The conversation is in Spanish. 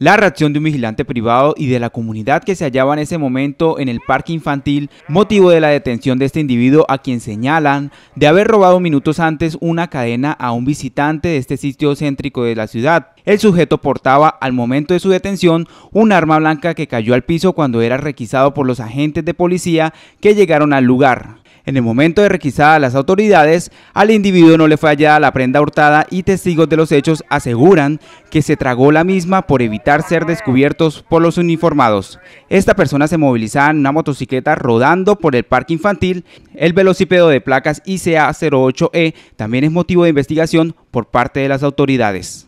La reacción de un vigilante privado y de la comunidad que se hallaba en ese momento en el parque infantil, motivo de la detención de este individuo a quien señalan de haber robado minutos antes una cadena a un visitante de este sitio céntrico de la ciudad. El sujeto portaba al momento de su detención un arma blanca que cayó al piso cuando era requisado por los agentes de policía que llegaron al lugar. En el momento de requisada a las autoridades, al individuo no le fue hallada la prenda hurtada y testigos de los hechos aseguran que se tragó la misma por evitar ser descubiertos por los uniformados. Esta persona se movilizaba en una motocicleta rodando por el parque infantil. El velocípedo de placas ICA 08E también es motivo de investigación por parte de las autoridades.